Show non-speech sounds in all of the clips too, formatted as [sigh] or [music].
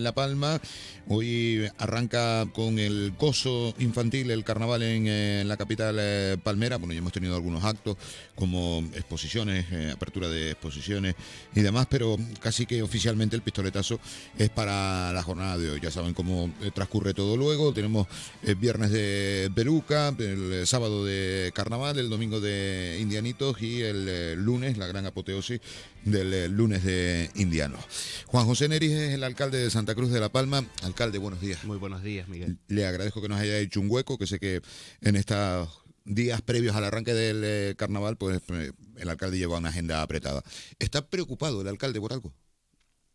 La Palma. Hoy arranca con el coso infantil, el carnaval en, eh, la capital eh, palmera. Bueno, ya hemos tenido algunos actos como exposiciones, eh, apertura de exposiciones y demás, pero casi que oficialmente el pistoletazo es para la jornada de hoy. Ya saben cómo transcurre todo luego. Tenemos el viernes de Peruca, el sábado de carnaval, el domingo de Indianitos y el lunes la gran apoteosis del eh, lunes de indiano... Juan José Neris es el alcalde de Santa Cruz de La Palma. Alcalde, buenos días. Muy buenos días, Miguel. Le agradezco que nos haya hecho un hueco, que sé que en estos días previos al arranque del eh, carnaval, pues eh, el alcalde lleva una agenda apretada. ¿Está preocupado el alcalde por algo?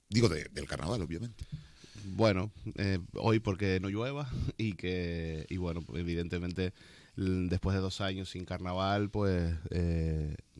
Digo, del carnaval, obviamente. Bueno, hoy porque no llueva [laughs] y que, y bueno, evidentemente después de dos años sin carnaval, pues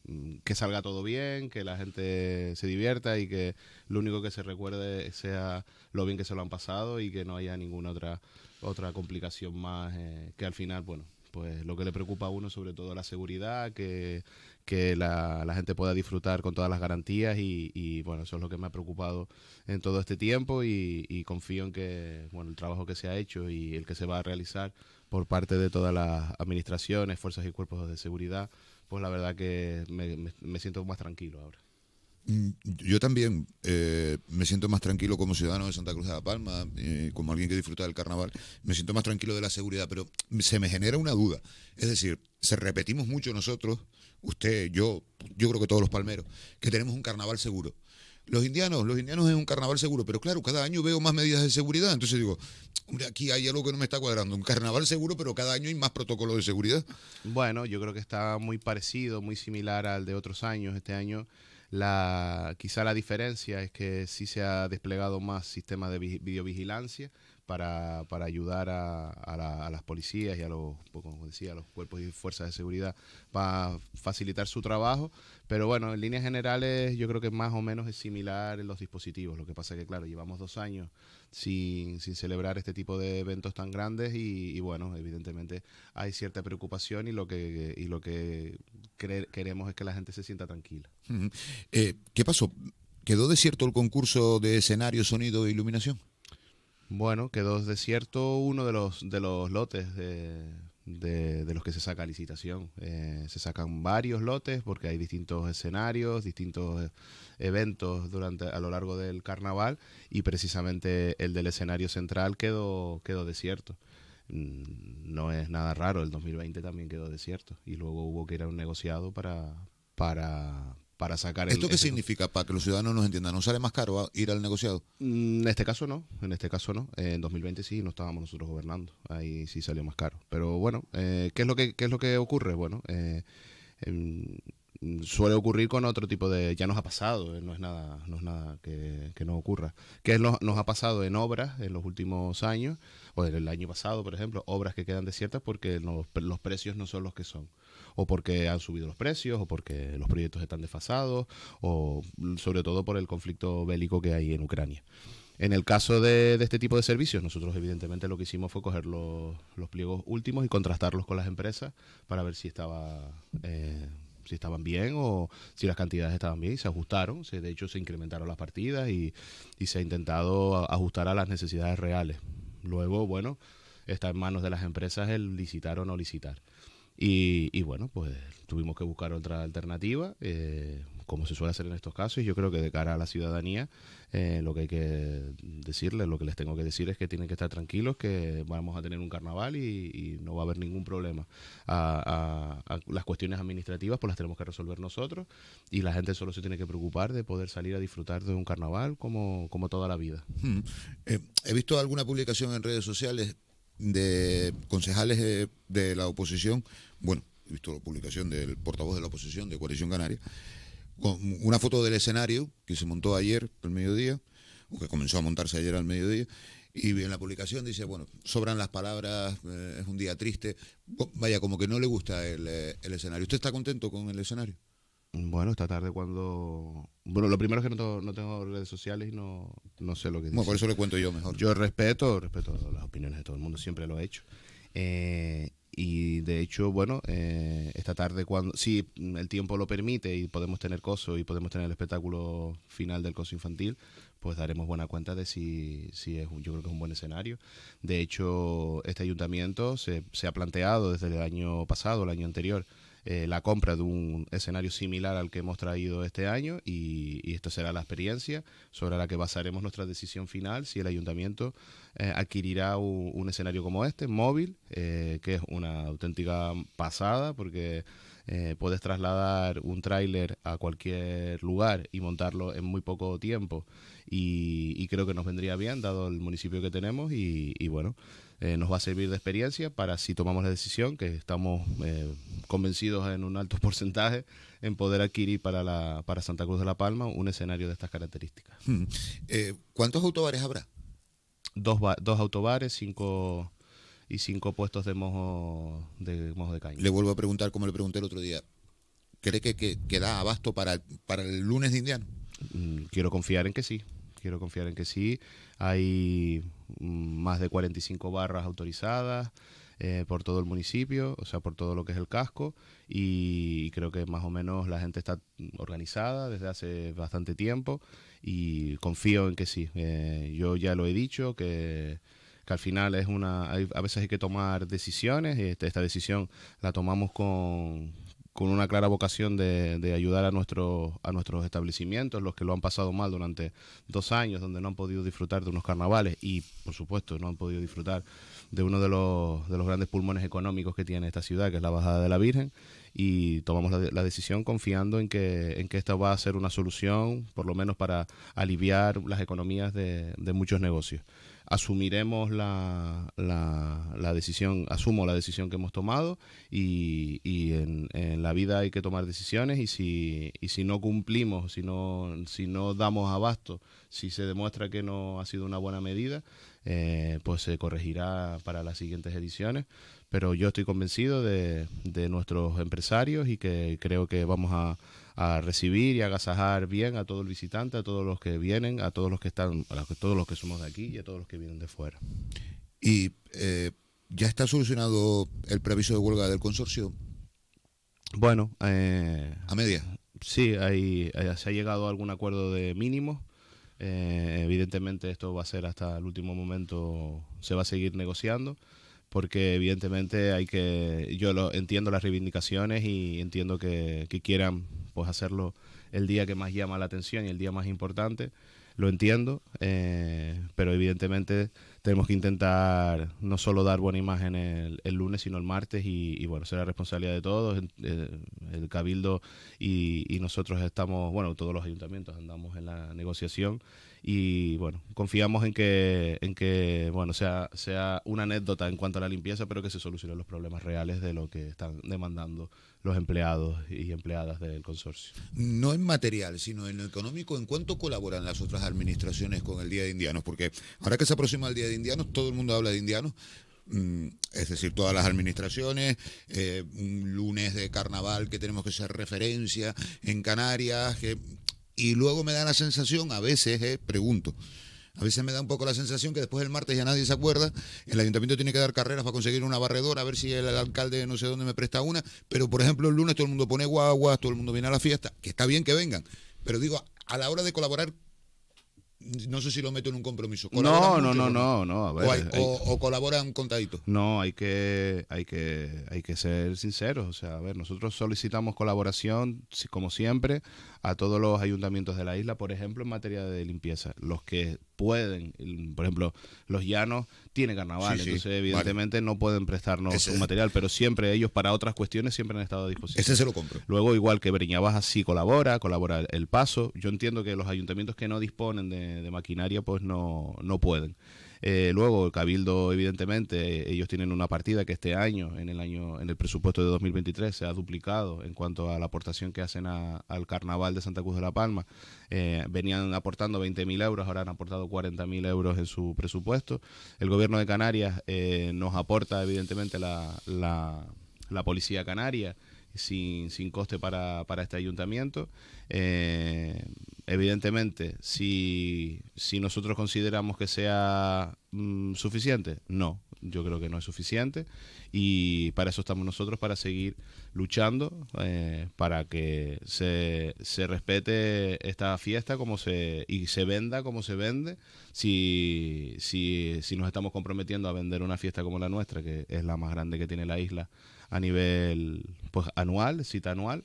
Mm, que salga todo bien, que la gente se divierta y que lo único que se recuerde sea lo bien que se lo han pasado y que no haya ninguna otra, otra complicación más eh, que al final, bueno, pues lo que le preocupa a uno sobre todo la seguridad, que, que la, la, gente pueda disfrutar con todas las garantías y, y, bueno, eso es lo que me ha preocupado en todo este tiempo y, y, confío en que bueno, el trabajo que se ha hecho y el que se va a realizar por parte de todas las administraciones, fuerzas y cuerpos de seguridad pues la verdad que me, siento más tranquilo ahora. Mm, yo también eh, me siento más tranquilo como ciudadano de Santa Cruz de la Palma, eh, como alguien que disfruta del carnaval, me siento más tranquilo de la seguridad, pero se me genera una duda. Es decir, se repetimos mucho nosotros, usted, yo, yo creo que todos los palmeros, que tenemos un carnaval seguro. Los indianos, los indianos es un carnaval seguro, pero claro, cada año veo más medidas de seguridad. Entonces digo, aquí hay algo que no me está cuadrando. Un carnaval seguro, pero cada año hay más protocolos de seguridad. Bueno, yo creo que está muy parecido, muy similar al de otros años. Este año, la, quizá la diferencia es que sí se ha desplegado más sistemas de videovigilancia para, para ayudar a, a, las policías y a los, como decía, a los cuerpos y fuerzas de seguridad para facilitar su trabajo. Pero bueno, en líneas generales yo creo que más o menos es similar en los dispositivos. Lo que pasa es que, claro, llevamos dos años sin, sin celebrar este tipo de eventos tan grandes y, bueno, evidentemente hay cierta preocupación y lo que, y lo que queremos es que la gente se sienta tranquila. Eh, ¿Qué pasó? ¿Quedó desierto el concurso de escenario, sonido e iluminación? Bueno, quedó desierto uno de los, de los lotes de, de, los que se saca licitación. Eh, se sacan varios lotes porque hay distintos escenarios, distintos eh, eventos durante, a lo largo del carnaval y precisamente el del escenario central quedó, quedó desierto mm, no es nada raro, el 2020 también quedó desierto y luego hubo que ir a un negociado para, para, sacar ¿Esto qué significa para que los ciudadanos nos entiendan? ¿No sale más caro ir al negociado? Mm, en este caso no, en este caso no. En 2020 sí, no estábamos nosotros gobernando, ahí sí salió más caro. Pero bueno, eh, ¿qué, es lo que, es lo que ocurre? Bueno, eh, em, suele ocurrir con otro tipo de... Ya nos ha pasado, eh, no es nada, no es nada que, que no ocurra. ¿Qué nos ha pasado en obras en los últimos años? O en el año pasado, por ejemplo, obras que quedan desiertas porque los precios no son los que son o porque han subido los precios, o porque los proyectos están desfasados, o sobre todo por el conflicto bélico que hay en Ucrania. En el caso de, este tipo de servicios, nosotros evidentemente lo que hicimos fue coger los, pliegos últimos y contrastarlos con las empresas para ver si estaba... Eh, si estaban bien o si las cantidades estaban bien y se ajustaron, de hecho se incrementaron las partidas y, y se ha intentado ajustar a las necesidades reales. Luego, bueno, está en manos de las empresas el licitar o no licitar. Y, bueno, pues tuvimos que buscar otra alternativa, eh, como se suele hacer en estos casos, y yo creo que de cara a la ciudadanía eh, lo que hay que decirles, lo que les tengo que decir es que tienen que estar tranquilos, que vamos a tener un carnaval y, no va a haber ningún problema. A, las cuestiones administrativas pues las tenemos que resolver nosotros y la gente solo se tiene que preocupar de poder salir a disfrutar de un carnaval como, como toda la vida. Hmm. Eh, he visto alguna publicación en redes sociales de concejales eh, de, la oposición, bueno, he visto la publicación del portavoz de la oposición de Coalición Canaria, con una foto del escenario que se montó ayer al mediodía, o que comenzó a montarse ayer al mediodía, y en la publicación dice, bueno, sobran las palabras, eh, es un día triste. Vaya, como que no le gusta el, eh, el escenario. ¿Usted está contento con el escenario? Bueno, esta tarde cuando... Bueno, lo primero es que no tengo, redes sociales y no, no sé lo que... Bueno, por eso le cuento yo mejor. Yo respeto, respeto las opiniones de todo el mundo, siempre lo he hecho. Eh, y de hecho, bueno, eh, esta tarde cuando... Si el tiempo lo permite y podemos tener coso y podemos tener el espectáculo final del coso infantil, pues daremos buena cuenta de si, si es, yo creo que es un buen escenario. De hecho, este ayuntamiento se, se ha planteado desde el año pasado, el año anterior, eh, la compra de un escenario similar al que hemos traído este año y, esta será la experiencia sobre la que basaremos nuestra decisión final si el ayuntamiento eh, adquirirá un, escenario como este, móvil, eh, que es una auténtica pasada porque... puedes trasladar un tráiler a cualquier lugar y montarlo en muy poco tiempo y, creo que nos vendría bien dado el municipio que tenemos y bueno eh, nos va a servir de experiencia para si tomamos la decisión, que estamos eh, convencidos en un alto [laughs] porcentaje, en poder adquirir para, la, para Santa Cruz de la Palma un escenario de estas características. Hmm. Eh, ¿Cuántos autobares habrá? Dos, dos autobares, cinco y cinco puestos de mojo de, caña. Le vuelvo a preguntar, como le pregunté el otro día, ¿cree que, que, da abasto para, para el lunes de Indiano? Mm, quiero confiar en que sí, quiero confiar en que sí. Hay mm, más de 45 barras autorizadas eh, por todo el municipio, o sea, por todo lo que es el casco, y creo que más o menos la gente está organizada desde hace bastante tiempo y confío en que sí. Eh, yo ya lo he dicho, que al final es una, a veces hay que tomar decisiones, y este, esta decisión la tomamos con, con una clara vocación de, ayudar a, nuestros a nuestros establecimientos, los que lo han pasado mal durante dos años, donde no han podido disfrutar de unos carnavales y, por supuesto, no han podido disfrutar de uno de los, de los grandes pulmones económicos que tiene esta ciudad, que es la Bajada de la Virgen. Y tomamos la, decisión confiando en que, esta va a ser una solución, por lo menos para aliviar las economías de muchos negocios asumiremos la, la, la, decisión, asumo la decisión que hemos tomado y, y en, la vida hay que tomar decisiones y si, y si no cumplimos, si no, si no damos abasto, si se demuestra que no ha sido una buena medida, eh, pues se corregirá para las siguientes ediciones. Pero yo estoy convencido de, de nuestros empresarios y que creo que vamos a a recibir y agasajar bien a todo el visitante, a todos los que vienen, a todos los que están, todos los que somos de aquí y a todos los que vienen de fuera. Y eh, ya está solucionado el preaviso de huelga del consorcio. Bueno, eh, a media. Sí, eh, se ha llegado a algún acuerdo de mínimo, evidentemente esto va a ser hasta el último momento, se va a seguir negociando porque evidentemente hay que, yo lo, entiendo las reivindicaciones y entiendo que, quieran pues hacerlo el día que más llama la atención y el día más importante, lo entiendo, eh, pero evidentemente tenemos que intentar no solo dar buena imagen el, lunes, sino el martes y, bueno, será responsabilidad de todos, eh, el, Cabildo y, y, nosotros estamos, bueno, todos los ayuntamientos andamos en la negociación y bueno, confiamos en que, en que bueno, sea, sea una anécdota en cuanto a la limpieza, pero que se solucionen los problemas reales de lo que están demandando los empleados y empleadas del consorcio. No en material, sino en lo económico, ¿en cuánto colaboran las otras administraciones con el Día de Indianos? Porque ahora que se aproxima el Día de Indianos, todo el mundo habla de indianos, mm, es decir, todas las administraciones, eh, un lunes de carnaval que tenemos que ser referencia en Canarias, que y luego me da la sensación, a veces, eh, pregunto, a veces me da un poco la sensación que después del martes ya nadie se acuerda, el ayuntamiento tiene que dar carreras para conseguir una barredora, a ver si el alcalde no sé dónde me presta una, pero por ejemplo el lunes todo el mundo pone guaguas, todo el mundo viene a la fiesta, que está bien que vengan, pero digo, a la hora de colaborar, no sé si lo meto en un compromiso. No, no, no, no, no, a o, o, colaboran contaditos. No, hay que, hay que, hay que ser sinceros. O sea, a ver, nosotros solicitamos colaboración, como siempre a todos los ayuntamientos de la isla, por ejemplo, en materia de limpieza. Los que pueden, por ejemplo, los llanos tienen carnaval, entonces evidentemente no pueden prestarnos un material, pero siempre ellos para otras cuestiones siempre han estado a disposición. Ese se lo compro. Luego, igual que Baja sí colabora, colabora El Paso. Yo entiendo que los ayuntamientos que no disponen de, de maquinaria, pues no, no pueden. Eh, luego, el Cabildo, evidentemente, ellos tienen una partida que este año, en el año, en el presupuesto de 2023, se ha duplicado en cuanto a la aportación que hacen al Carnaval de Santa Cruz de la Palma. Eh, venían aportando 20.000 euros, ahora han aportado 40.000 euros en su presupuesto. El gobierno de Canarias eh, nos aporta, evidentemente, la, policía canaria. Sin, sin, coste para, para este ayuntamiento. Eh, evidentemente, si, nosotros consideramos que sea mm, suficiente, no, yo creo que no es suficiente y para eso estamos nosotros, para seguir luchando, eh, para que se, respete esta fiesta como se, y se venda como se vende, si, si, si nos estamos comprometiendo a vender una fiesta como la nuestra, que es la más grande que tiene la isla a nivel pues, anual, cita anual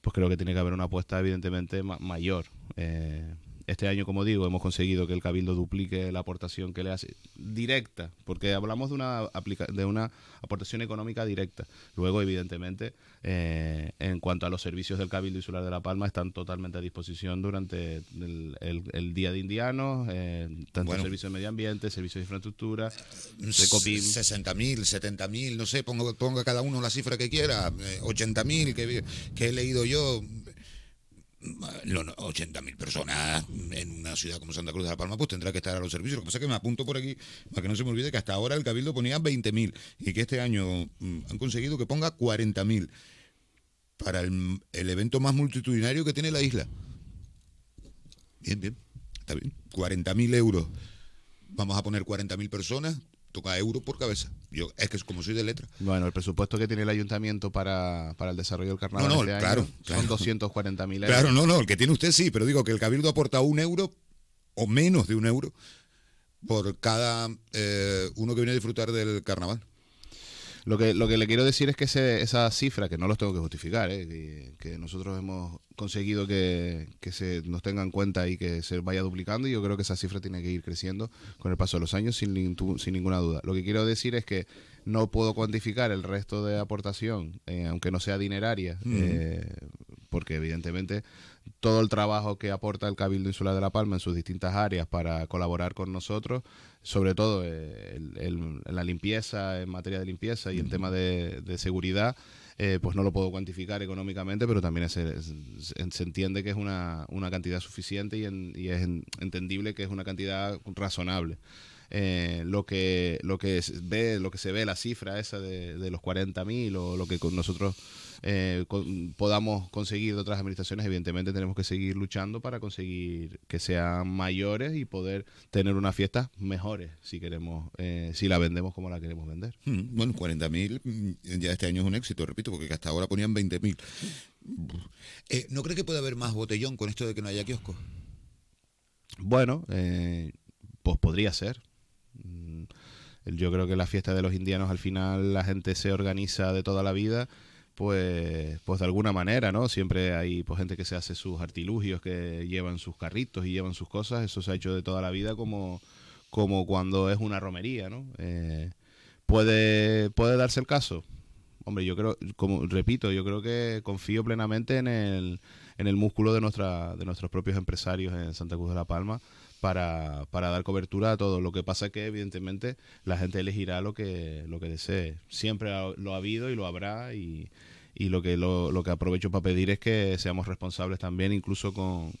pues creo que tiene que haber una apuesta evidentemente mayor. Eh, este año, como digo, hemos conseguido que el Cabildo duplique la aportación que le hace directa, porque hablamos de una, de una aportación económica directa. Luego, evidentemente, eh, en cuanto a los servicios del Cabildo Insular de La Palma, están totalmente a disposición durante el, Día de Indianos, eh, tanto servicios de medio ambiente, servicios de infraestructura, de COPIM. 60.000, 70.000, no sé, ponga, ponga cada uno la cifra que quiera, 80.000 eh, que, que he leído yo, 80.000 personas en una ciudad como Santa Cruz de la Palma, pues tendrá que estar a los servicios. Lo que pasa es que me apunto por aquí, para que no se me olvide que hasta ahora el Cabildo ponía 20.000 y que este año mm, han conseguido que ponga 40.000 para el, el, evento más multitudinario que tiene la isla. Bien, bien, está bien. 40.000 euros. Vamos a poner 40.000 personas toca euro por cabeza. Yo, es que es como soy de letra. Bueno, el presupuesto que tiene el ayuntamiento para, para el desarrollo del carnaval este claro, son 240 mil euros. Claro, no, no, el que tiene usted sí, pero digo que el cabildo aporta un euro o menos de un euro por cada eh, uno que viene a disfrutar del carnaval. Lo que, lo que le quiero decir es que esa cifra, que no los tengo que justificar, eh, que nosotros hemos conseguido que, que, se nos tenga en cuenta y que se vaya duplicando y yo creo que esa cifra tiene que ir creciendo con el paso de los años sin, sin ninguna duda. Lo que quiero decir es que no puedo cuantificar el resto de aportación, eh, aunque no sea dineraria, eh, porque evidentemente todo el trabajo que aporta el Cabildo Insular de La Palma en sus distintas áreas para colaborar con nosotros, sobre todo en eh, la limpieza, en materia de limpieza y en tema de seguridad, eh, pues no lo puedo cuantificar económicamente, pero también se entiende que es una, una cantidad suficiente y, es entendible que es una cantidad razonable. Eh, lo que lo que ve lo que se ve la cifra esa de, de los 40.000 o lo que con nosotros eh, podamos conseguir de otras administraciones, evidentemente tenemos que seguir luchando para conseguir que sean mayores y poder tener unas fiestas mejores si queremos, eh, si la vendemos como la queremos vender. Mm, bueno bueno, 40.000 mm, ya este año es un éxito, repito, porque hasta ahora ponían 20.000. mil eh, ¿No cree que puede haber más botellón con esto de que no haya kioscos? Bueno, pues podría ser. Mm, yo creo que la fiesta de los indianos al final la gente se organiza de toda la vida pues, pues de alguna manera, ¿no? Siempre hay pues, gente que se hace sus artilugios, que llevan sus carritos y llevan sus cosas. Eso se ha hecho de toda la vida como, cuando es una romería, ¿no? Eh, puede, puede darse el caso. Hombre, yo creo, como repito, yo creo que confío plenamente en el, en el músculo de, nuestra, de nuestros propios empresarios en Santa Cruz de la Palma para, dar cobertura a todo. Lo que pasa es que, evidentemente, la gente elegirá lo que, lo que desee. Siempre lo ha habido y lo habrá y, lo, que, lo, que aprovecho para pedir es que seamos responsables también, incluso con,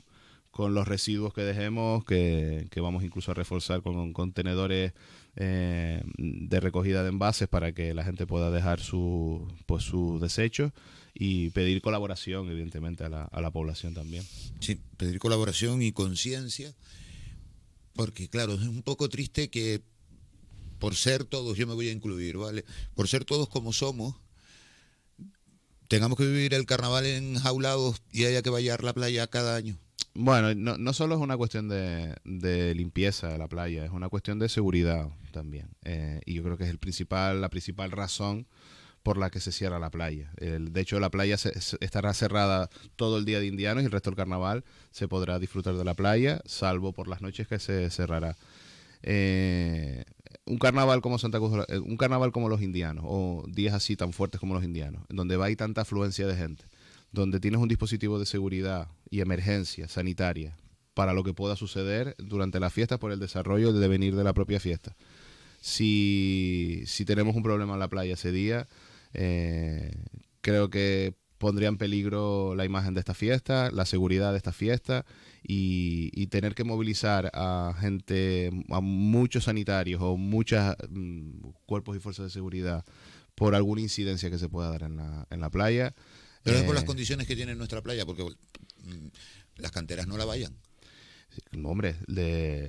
los residuos que dejemos, que, vamos incluso a reforzar con contenedores eh, de recogida de envases para que la gente pueda dejar su, pues, desechos y pedir colaboración, evidentemente, a la, a la población también. Sí, pedir colaboración y conciencia porque claro, es un poco triste que por ser todos, yo me voy a incluir, ¿vale? Por ser todos como somos, tengamos que vivir el carnaval enjaulados y haya que vallar la playa cada año. Bueno, no, solo es una cuestión de, limpieza de la playa, es una cuestión de seguridad también. Eh, y yo creo que es el principal, la principal razón por la que se cierra la playa. El, de hecho, la playa estará cerrada todo el día de Indianos y el resto del carnaval se podrá disfrutar de la playa, salvo por las noches que se cerrará. Eh, un carnaval como Santa Cruz, eh, un carnaval como los indianos, o días así tan fuertes como los indianos, donde va y tanta afluencia de gente, donde tienes un dispositivo de seguridad y emergencia sanitaria para lo que pueda suceder durante la fiesta por el desarrollo de devenir de la propia fiesta. Si, si tenemos un problema en la playa ese día, eh, creo que pondría en peligro la imagen de esta fiesta, la seguridad de esta fiesta y, tener que movilizar a gente, a muchos sanitarios o muchos mm, cuerpos y fuerzas de seguridad por alguna incidencia que se pueda dar en la, playa. Pero es por las eh, condiciones que tiene nuestra playa, porque mm, las canteras no la vayan. Hombre,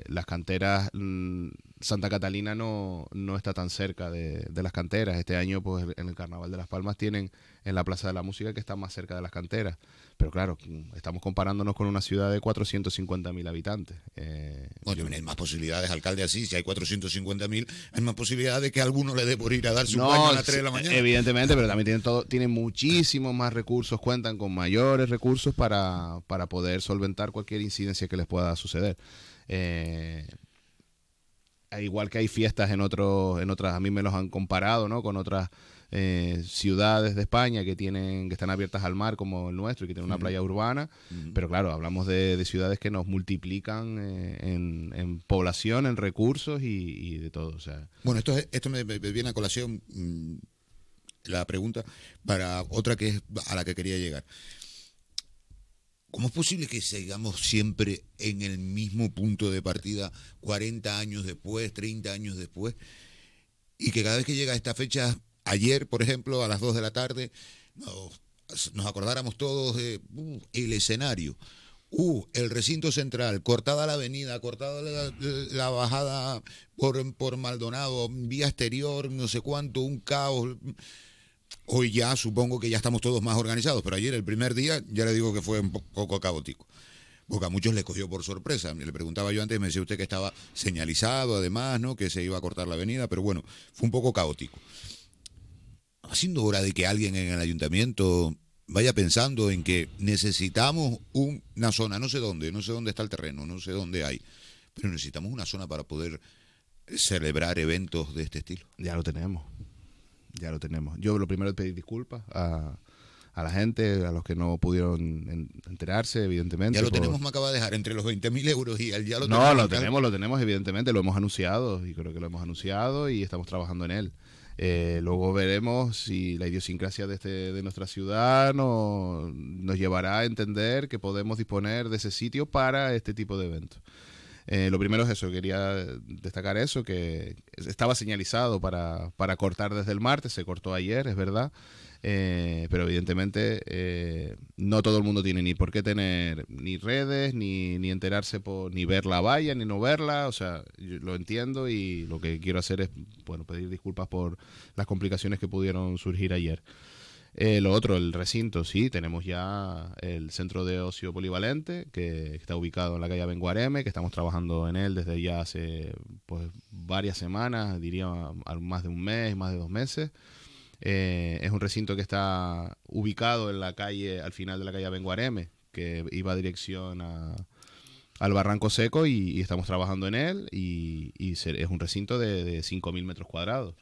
las canteras... Mm, Santa Catalina no, no está tan cerca de, las canteras. Este año, pues en el Carnaval de Las Palmas tienen en la Plaza de la Música que está más cerca de las canteras. Pero claro, estamos comparándonos con una ciudad de 450.000 habitantes. Eh, bueno, hay más posibilidades, alcalde, así, si hay 450.000, hay más posibilidades de que alguno le dé por ir a dar su baño a las 3 de la mañana. Evidentemente, pero también tienen, todo, tienen muchísimos más recursos, cuentan con mayores recursos para, para poder solventar cualquier incidencia que les pueda suceder. Eh, igual que hay fiestas en, otros, en otras, a mí me los han comparado, ¿no? Con otras eh, ciudades de España que tienen que están abiertas al mar como el nuestro y que tienen una playa urbana, pero claro, hablamos de, ciudades que nos multiplican eh, en, población, en recursos y, de todo. Bueno, esto, esto me, viene a colación mm, la pregunta para otra que es a la que quería llegar. ¿Cómo es posible que sigamos siempre en el mismo punto de partida 40 años después, 30 años después? Y que cada vez que llega esta fecha, ayer, por ejemplo, a las 2 de la tarde, nos, acordáramos todos de uh, el escenario. Uh, el recinto central, cortada la avenida, cortada la, bajada por, por Maldonado, vía exterior, no sé cuánto, un caos. Hoy ya supongo que ya estamos todos más organizados, pero ayer el primer día ya le digo que fue un poco caótico. Porque a muchos le cogió por sorpresa. Le preguntaba yo antes, me decía usted que estaba señalizado además, ¿no? Que se iba a cortar la avenida, pero bueno, fue un poco caótico. Haciendo hora de que alguien en el ayuntamiento vaya pensando en que necesitamos una zona, no sé dónde, no sé dónde está el terreno, no sé dónde hay, pero necesitamos una zona para poder celebrar eventos de este estilo. Ya lo tenemos ya lo tenemos. Yo lo primero es pedir disculpas a, la gente, a los que no pudieron enterarse, evidentemente. Ya lo tenemos, me acaba de dejar, entre los 20.000 euros y ya lo tenemos. No, lo tenemos, lo tenemos, evidentemente, lo hemos anunciado y creo que lo hemos anunciado y estamos trabajando en él. Eh, luego veremos si la idiosincrasia de, este, de nuestra ciudad no, nos llevará a entender que podemos disponer de ese sitio para este tipo de eventos. Eh, lo primero es eso, quería destacar eso, que estaba señalizado para, para cortar desde el martes, se cortó ayer, es verdad, eh, pero evidentemente eh, no todo el mundo tiene ni por qué tener ni redes, ni, ni, enterarse, por, ni ver la valla, ni no verla, o sea, lo entiendo y lo que quiero hacer es, bueno, pedir disculpas por las complicaciones que pudieron surgir ayer. Eh, lo otro, el recinto, sí, tenemos ya el centro de ocio polivalente que está ubicado en la calle Benguareme, que estamos trabajando en él desde ya hace pues, varias semanas, diría más de un mes, más de dos meses. Eh, es un recinto que está ubicado en la calle, al final de la calle Benguareme, que iba a dirección al Barranco Seco y, estamos trabajando en él y, es un recinto de, de 5.000 metros cuadrados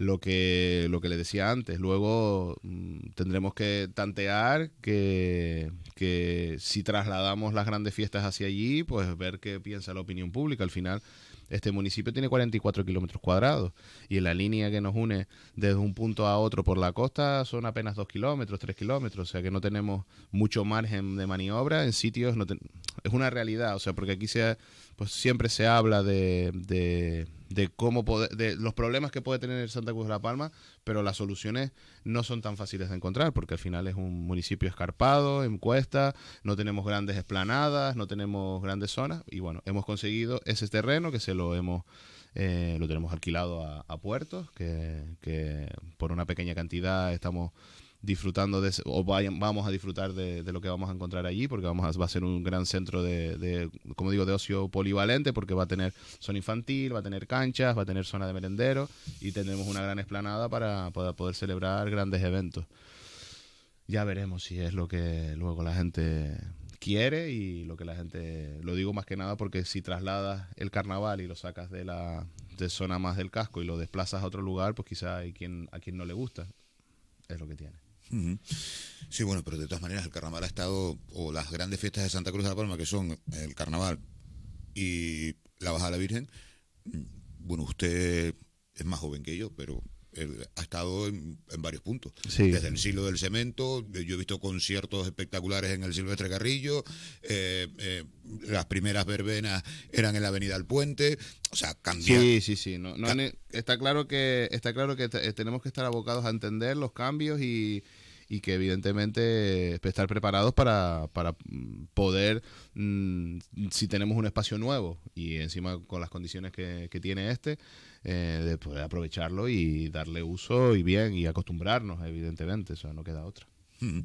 lo que, lo que le decía antes. Luego mm, tendremos que tantear que, que, si trasladamos las grandes fiestas hacia allí, pues ver qué piensa la opinión pública. Al final, este municipio tiene 44 kilómetros cuadrados y en la línea que nos une desde un punto a otro por la costa son apenas 2 kilómetros, 3 kilómetros. O sea que no tenemos mucho margen de maniobra en sitios. No es una realidad, o sea, porque aquí se, pues, siempre se habla de de cómo de los problemas que puede tener Santa Cruz de la Palma, pero las soluciones no son tan fáciles de encontrar, porque al final es un municipio escarpado, en cuesta, no tenemos grandes esplanadas, no tenemos grandes zonas, y bueno, hemos conseguido ese terreno que se lo hemos eh, lo tenemos alquilado a, puertos, que, que por una pequeña cantidad estamos disfrutando de, o vamos a disfrutar de, lo que vamos a encontrar allí, porque vamos a, va a ser un gran centro de, como digo, de ocio polivalente, porque va a tener zona infantil, va a tener canchas, va a tener zona de merendero y tendremos una gran esplanada para, poder celebrar grandes eventos. Ya veremos si es lo que luego la gente quiere y lo que la gente lo digo más que nada porque si trasladas el carnaval y lo sacas de la zona más del casco y lo desplazas a otro lugar pues quizá hay quien a quien no le gusta es lo que tiene Sí, bueno, pero de todas maneras el carnaval ha estado, o las grandes fiestas de Santa Cruz de la Palma, que son el carnaval y la Baja de la Virgen, mm, bueno, usted es más joven que yo, pero ha estado en, varios puntos. Desde el siglo del Cemento, eh, yo he visto conciertos espectaculares en el Silvestre Carrillo, eh, eh, las primeras verbenas eran en la Avenida del Puente, o sea, cambiar. Sí, sí, sí. E, está claro que, está claro que tenemos que estar abocados a entender los cambios y, que evidentemente estar preparados para, mm, poder, mm, si tenemos un espacio nuevo y encima con las condiciones que tiene este, eh, de poder aprovecharlo y darle uso y bien y acostumbrarnos, evidentemente, eso no queda otra. Mm.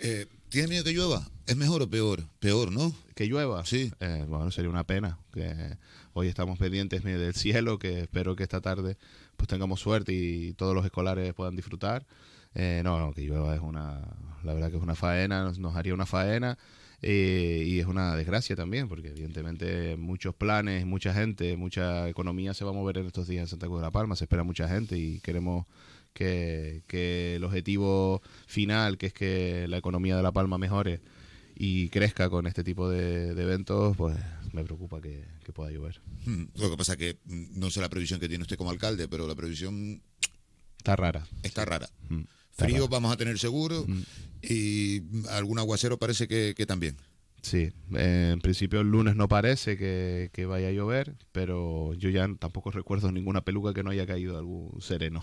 Eh, ¿Tienes miedo que llueva? ¿Es mejor o peor? Peor, ¿no? Que llueva. Sí. Eh, bueno, sería una pena. Que hoy estamos pendientes del cielo, que espero que esta tarde pues tengamos suerte y todos los escolares puedan disfrutar. Eh, no, no, que llueva es una, la verdad que es una faena, nos haría una faena eh, y es una desgracia también, porque evidentemente muchos planes, mucha gente, mucha economía se va a mover en estos días en Santa Cruz de la Palma. Se espera mucha gente y queremos que, el objetivo final, que es que la economía de La Palma mejore y crezca con este tipo de, eventos, pues me preocupa que, que pueda llover. Hmm. Lo que pasa es que mm, no sé la previsión que tiene usted como alcalde, pero la previsión... Está rara. Está rara. Hmm. Frío vamos a tener seguro. Hmm y algún aguacero parece que, también. Sí, eh, en principio el lunes no parece que, vaya a llover, pero yo ya tampoco recuerdo ninguna peluca que no haya caído algún sereno.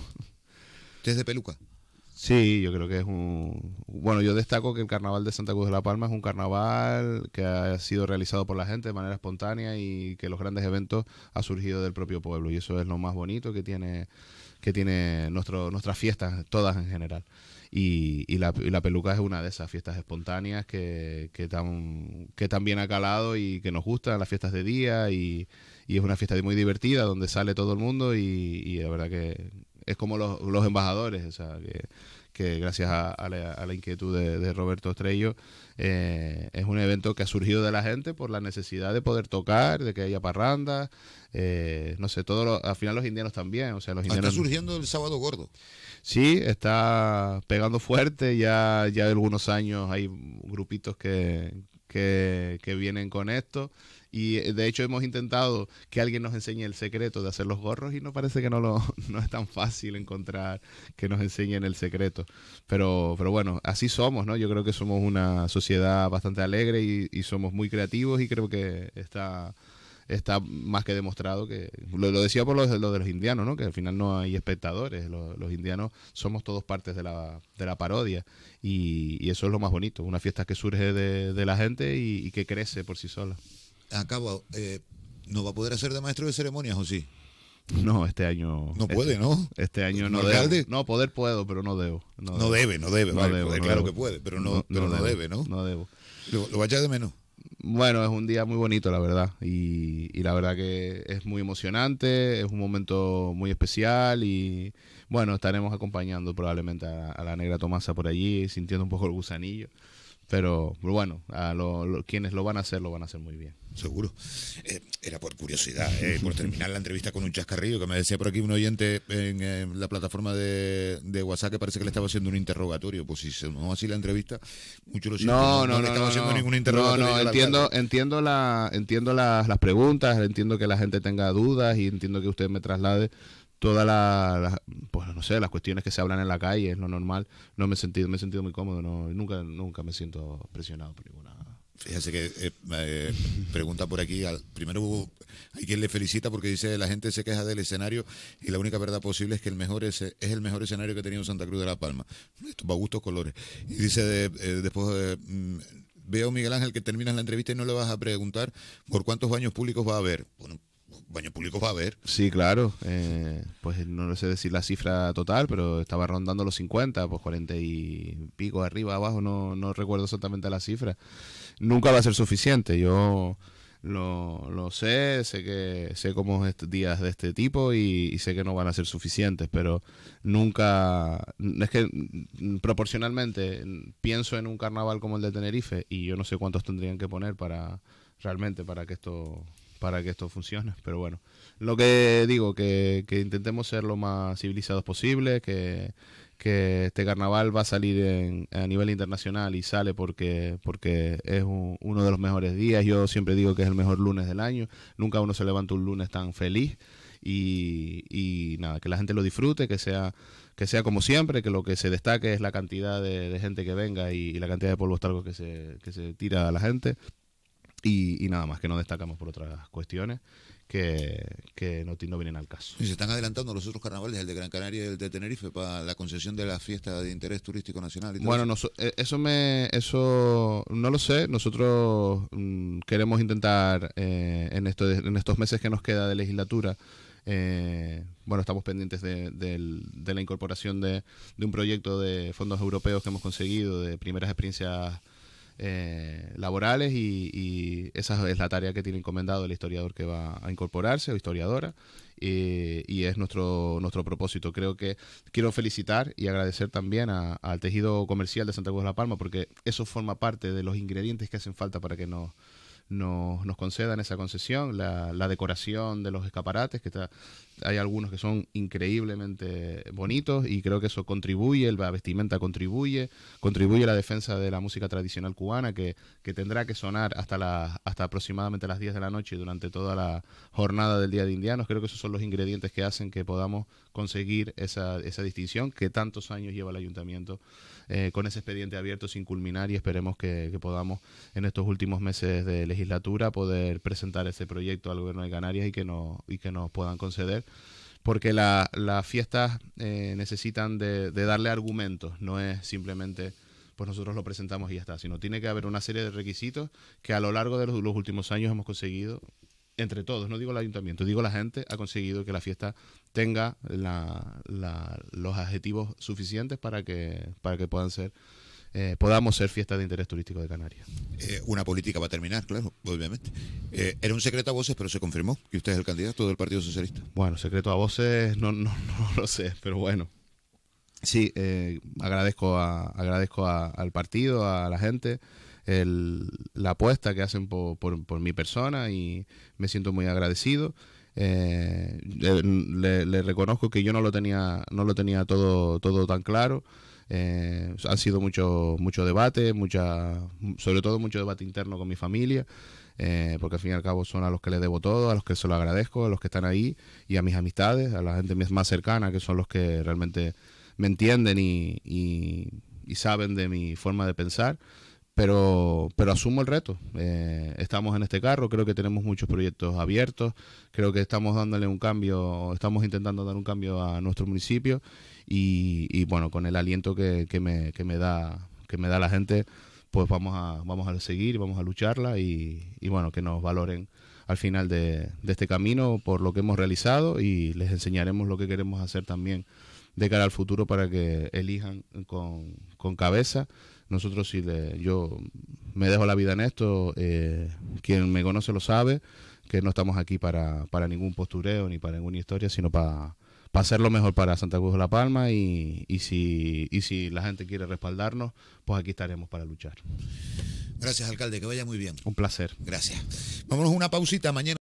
¿Usted es de peluca? Sí, yo creo que es un... Bueno, yo destaco que el carnaval de Santa Cruz de la Palma es un carnaval que ha sido realizado por la gente de manera espontánea y que los grandes eventos ha surgido del propio pueblo y eso es lo más bonito que tiene, que tiene nuestro, nuestras fiestas, todas en general. Y, la, peluca es una de esas fiestas espontáneas que, que, tan, que tan bien ha calado y que nos gustan las fiestas de día y, es una fiesta muy divertida donde sale todo el mundo y, la verdad que es como los, embajadores, o sea, que, gracias a, la, inquietud de, Roberto Estrello eh, es un evento que ha surgido de la gente por la necesidad de poder tocar, de que haya parranda eh, no sé, todo al final los indianos también, o sea, los ah, Está surgiendo el sábado gordo. Sí, está pegando fuerte, ya, ya de algunos años hay grupitos que, que, vienen con esto. Y eh, de hecho hemos intentado que alguien nos enseñe el secreto de hacer los gorros y no parece que no, lo, [laughs] no es tan fácil encontrar que nos enseñen el secreto. Pero, pero bueno, así somos, ¿no? Yo creo que somos una sociedad bastante alegre y somos muy creativos y creo que está está más que demostrado que lo, decía por lo, de los indianos, ¿no? Que al final no hay espectadores, los indianos somos todos partes de la, de la parodia y, eso es lo más bonito, una fiesta que surge de, la gente y, que crece por sí sola. Acabo, eh, ¿no va a poder hacer de maestro de ceremonias o sí? No, este año. No este puede, ¿no? Este año no debe No, poder puedo, pero no debo. No, debe, no debe. Pues claro que puede, pero no, pero debe, debe, ¿no? No debo. ¿Lo, lo va de menos? Bueno, es un día muy bonito, la verdad. Y, la verdad que es muy emocionante, es un momento muy especial y bueno, estaremos acompañando probablemente a, a la negra Tomasa por allí, sintiendo un poco el gusanillo. Pero bueno, a quienes lo van a hacer, lo van a hacer muy bien. Seguro. Eh, era por curiosidad, eh, por terminar la entrevista con un chascarrillo que me decía por aquí un oyente en, la plataforma de, WhatsApp que parece que le estaba haciendo un interrogatorio. Pues si se no así la entrevista, mucho lo siento, no, no, no, no, le estaba haciendo No, no, entiendo, entiendo, la, entiendo las preguntas, entiendo que la gente tenga dudas y entiendo que usted me traslade todas las, pues no sé, las cuestiones que se hablan en la calle, es lo normal. No me he sentido, me he sentido muy cómodo, no, nunca, nunca me siento presionado por ninguna. Fíjese que eh, eh, pregunta por aquí, al, primero hay quien le felicita porque dice la gente se queja del escenario y la única verdad posible es que el mejor es, es el mejor escenario que ha tenido Santa Cruz de la Palma. Esto gustos colores. Y dice eh, después mm, veo Miguel Ángel que terminas la entrevista y no le vas a preguntar por cuántos baños públicos va a haber. Bueno, baños públicos va a haber. Sí, claro. Eh, pues no lo sé decir la cifra total, pero estaba rondando los 50, pues 40 y pico, arriba, abajo, no, no recuerdo exactamente la cifra. Nunca va a ser suficiente. Yo lo, lo sé, sé que sé cómo es este días de este tipo y, sé que no van a ser suficientes, pero nunca es que proporcionalmente pienso en un carnaval como el de Tenerife y yo no sé cuántos tendrían que poner para realmente para que esto para que esto funcione. Pero bueno, lo que digo, que, intentemos ser lo más civilizados posible, que, este carnaval va a salir a nivel internacional y sale porque, porque es uno de los mejores días. Yo siempre digo que es el mejor lunes del año. Nunca uno se levanta un lunes tan feliz. Y, nada, que la gente lo disfrute, que sea, que sea como siempre, que lo que se destaque es la cantidad de, gente que venga y, la cantidad de polvos talgo que se, que se tira a la gente. Y, nada más, que no destacamos por otras cuestiones que, que no, vienen al caso. Y se están adelantando los otros carnavales, el de Gran Canaria y el de Tenerife, para la concesión de la fiesta de interés turístico nacional. bueno, eso. No, eh, me, eso no lo sé. Nosotros mm, queremos intentar eh, en, en estos meses que nos queda de legislatura. Eh, bueno, estamos pendientes de, de la incorporación de, de un proyecto de fondos europeos que hemos conseguido, de primeras experiencias eh, laborales y, esa es la tarea que tiene encomendado el historiador que va a incorporarse o historiadora eh, y es nuestro, nuestro propósito. Creo que quiero felicitar y agradecer también al tejido comercial de Santa Cruz de la Palma porque eso forma parte de los ingredientes que hacen falta para que nos nos, concedan esa concesión, la, decoración de los escaparates, que está, hay algunos que son increíblemente bonitos y creo que eso contribuye, la vestimenta contribuye, contribuye a la defensa de la música tradicional cubana que, que tendrá que sonar hasta, la, hasta aproximadamente las 10 de la noche durante toda la jornada del Día de Indianos. Creo que esos son los ingredientes que hacen que podamos conseguir esa, esa distinción que tantos años lleva el ayuntamiento eh, con ese expediente abierto sin culminar y esperemos que, podamos en estos últimos meses de legislatura poder presentar ese proyecto al gobierno de Canarias y que, no, y que nos puedan conceder porque las fiestas eh, necesitan de, darle argumentos, no es simplemente pues nosotros lo presentamos y ya está, sino tiene que haber una serie de requisitos que a lo largo de los últimos años hemos conseguido entre todos, no digo el ayuntamiento, digo la gente, ha conseguido que la fiesta tenga los adjetivos suficientes para que, para que puedan ser... Eh, podamos ser fiesta de interés turístico de Canarias. Eh, una política va a terminar, claro, obviamente. Eh, era un secreto a voces, pero se confirmó que usted es el candidato del Partido Socialista. Bueno, secreto a voces no, no, [laughs] no lo sé, pero bueno. Sí, agradezco, agradezco al partido, a la gente la apuesta que hacen por, mi persona y me siento muy agradecido. Eh, le, reconozco que yo no lo tenía, no lo tenía todo, todo tan claro. Eh, han sido mucho, mucho debate, mucha, sobre todo mucho debate interno con mi familia, eh, porque al fin y al cabo son a los que les debo todo, a los que se lo agradezco, a los que están ahí y a mis amistades, a la gente más cercana, que son los que realmente me entienden y saben de mi forma de pensar pero, pero asumo el reto. Eh, estamos en este carro, creo que tenemos muchos proyectos abiertos, creo que estamos dándole un cambio, estamos intentando dar un cambio a nuestro municipio y, bueno, con el aliento que, me, da, que me da la gente, pues vamos a, vamos a seguir, vamos a lucharla y, bueno, que nos valoren al final de, este camino por lo que hemos realizado y les enseñaremos lo que queremos hacer también de cara al futuro para que elijan con, con cabeza nosotros si yo me dejo la vida en esto, eh, quien me conoce lo sabe, que no estamos aquí para, ningún postureo ni para ninguna historia, sino para hacer lo mejor para Santa Cruz de la Palma y, y, si, y si la gente quiere respaldarnos, pues aquí estaremos para luchar. Gracias, alcalde, que vaya muy bien. Un placer. Gracias. Vámonos una pausita mañana.